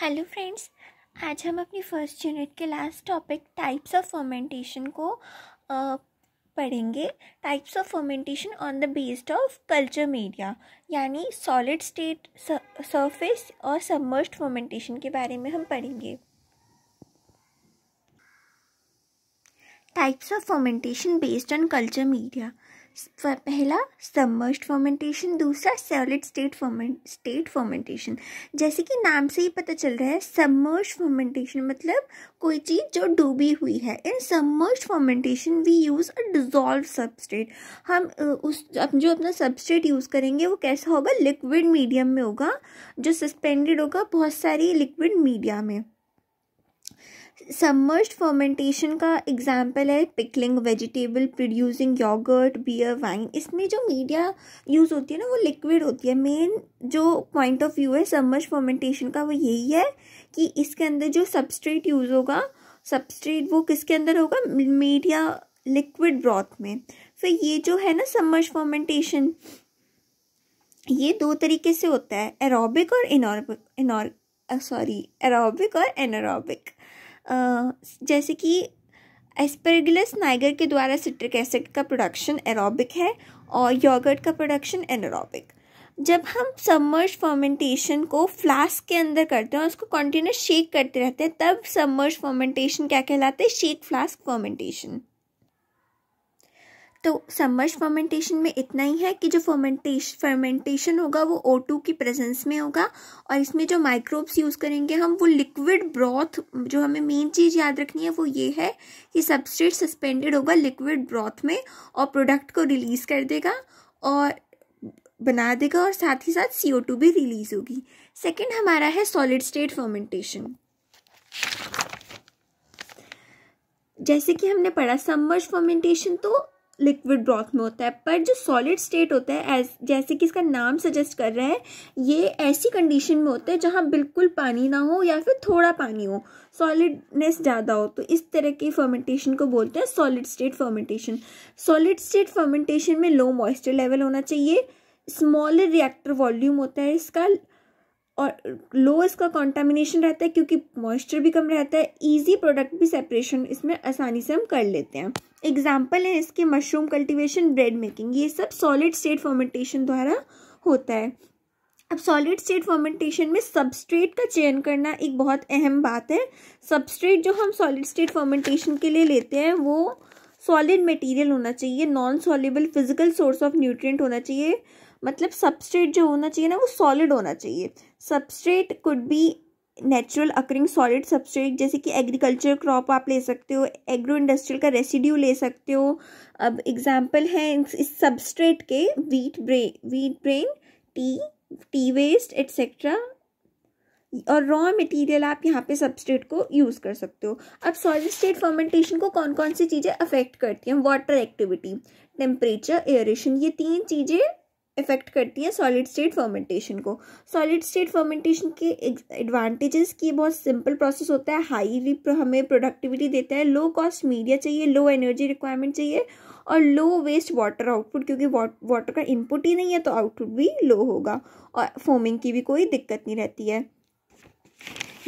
hello friends आज हम अपनी फर्स्ट यूनिट के last topic types of fermentation को पढ़ेंगे types of fermentation on the based of culture media यानी सॉलिड स्टेट सरफेस और सबमर्स्ड फर्मेंटेशन के बारे में हम पढ़ेंगे types of fermentation based on culture media पहला सबमर्स्ड फर्मेंटेशन दूसरा solid state ferment state fermentation जैसे कि नाम से ही पता चल रहा है सबमर्स्ड फर्मेंटेशन मतलब कोई चीज़ जो डूबी हुई है in submerged fermentation we use a dissolve substrate हम उस जो अपना सबस्ट्रेट यूज़ करेंगे वो कैसा होगा लिक्विड मीडियम में होगा जो सस्पेंडेड होगा बहुत सारी लिक्विड मीडिया में सबमर्स्ड फर्मेंटेशन का एग्जाम्पल है pickling vegetable producing yogurt beer wine इसमें जो मीडिया यूज़ होती है ना वो लिक्विड होती है मेन जो पॉइंट ऑफ व्यू है सबमर्स्ड फर्मेंटेशन का वो यही है कि इसके अंदर जो सबस्ट्रेट यूज़ होगा सबस्ट्रेट वो किसके अंदर होगा मीडिया लिक्विड ब्रॉथ में फिर ये जो है ना सबमर्स्ड फर्मेंटेशन ये दो तरीके से होता है एरोबिक और इनॉर्बिक इनोर सॉरी एरोबिक और एनारोबिक जैसे कि एस्पेरेगुलस नाइगर के द्वारा सिट्रिक एसिड का प्रोडक्शन एरोबिक है और योगर्ट का प्रोडक्शन एनरोबिक जब हम सबमर्ज फर्मेंटेशन को फ्लास्क के अंदर करते हैं और उसको कंटिन्यूस शेक करते रहते हैं तब सबमर्ज फर्मेंटेशन क्या कहलाते हैं शेक फ्लास्क फर्मेंटेशन तो सम्मर्श फर्मेंटेशन में इतना ही है कि जो फर्मेंटेश फर्मेंटेशन होगा वो टू की प्रेजेंस में होगा और इसमें जो माइक्रोब्स यूज़ करेंगे हम वो लिक्विड ब्रॉथ जो हमें मेन चीज़ याद रखनी है वो ये है कि सबस्ट्रेट सस्पेंडेड होगा लिक्विड ब्रॉथ में और प्रोडक्ट को रिलीज़ कर देगा और बना देगा और साथ ही साथ सी भी रिलीज़ होगी सेकेंड हमारा है सॉलिड स्टेट फर्मेंटेशन जैसे कि हमने पढ़ा सम्मर्श फर्मेंटेशन तो लिक्विड ब्रॉथ में होता है पर जो सॉलिड स्टेट होता है एज जैसे कि इसका नाम सजेस्ट कर रहा है ये ऐसी कंडीशन में होता है जहाँ बिल्कुल पानी ना हो या फिर थोड़ा पानी हो सॉलिडनेस ज़्यादा हो तो इस तरह के फर्मेंटेशन को बोलते हैं solid state fermentation solid state fermentation में लो मॉइस्चर लेवल होना चाहिए स्मॉलर रिएक्टर वॉल्यूम होता है इसका और लो इसका कॉन्टामिनेशन रहता है क्योंकि मॉइस्चर भी कम रहता है ईजी प्रोडक्ट भी सेपरेशन इसमें आसानी से हम कर लेते हैं एग्जाम्पल है इसके मशरूम कल्टिवेशन ब्रेड मेकिंग ये सब सॉलिड स्टेट फर्मेंटेशन द्वारा होता है अब सॉलिड स्टेट फर्मेंटेशन में सबस्ट्रेट का चयन करना एक बहुत अहम बात है सबस्ट्रेट जो हम सॉलिड स्टेट फर्मेंटेशन के लिए लेते हैं वो सॉलिड मटेरियल होना चाहिए non soluble physical source of nutrient होना चाहिए मतलब सबस्ट्रेट जो होना चाहिए ना वो सॉलिड होना चाहिए substrate could be natural occurring solid substrate जैसे कि एग्रीकल्चर क्रॉप आप ले सकते हो एग्रो इंडस्ट्रियल का रेसिड्यू ले सकते हो अब एग्जाम्पल है इस सबस्ट्रेट के wheat bran wheat bran tea tea waste etcetera और रॉ मटेरियल आप यहाँ पे सबस्ट्रेट को यूज़ कर सकते हो अब सॉलिड स्टेट फर्मेंटेशन को कौन कौन सी चीज़ें अफेक्ट करती हैं वाटर एक्टिविटी टेम्परेचर एयरेशन ये तीन चीज़ें इफ़ेक्ट करती है सॉलिड स्टेट फर्मेंटेशन को सॉलिड स्टेट फर्मेंटेशन के एडवांटेजेस की बहुत सिंपल प्रोसेस होता है हाईली हमें प्रोडक्टिविटी देता है लो कॉस्ट मीडिया चाहिए लो एनर्जी रिक्वायरमेंट चाहिए और लो वेस्ट वाटर आउटपुट क्योंकि वाटर का इनपुट ही नहीं है तो आउटपुट भी लो होगा और फोमिंग की भी कोई दिक्कत नहीं रहती है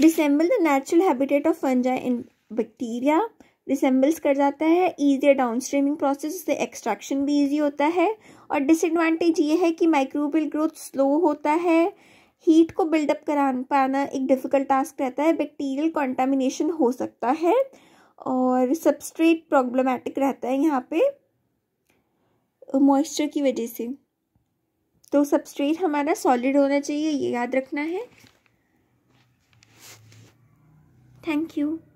resemble the natural habitat of fungi in bacteria resembles कर जाता है ईजियर डाउन स्ट्रीमिंग प्रोसेस उससे एक्सट्रैक्शन भी ईजी होता है और डिसएडवांटेज ये है कि माइक्रोबियल ग्रोथ स्लो होता है हीट को बिल्डअप करा पाना एक डिफ़िकल्ट टास्क रहता है बैक्टीरियल कॉन्टामिनेशन हो सकता है और सबस्ट्रेट प्रॉब्लमेटिक रहता है यहाँ पे मॉइस्चर की वजह से तो सबस्ट्रेट हमारा सॉलिड होना चाहिए ये याद रखना है थैंक यू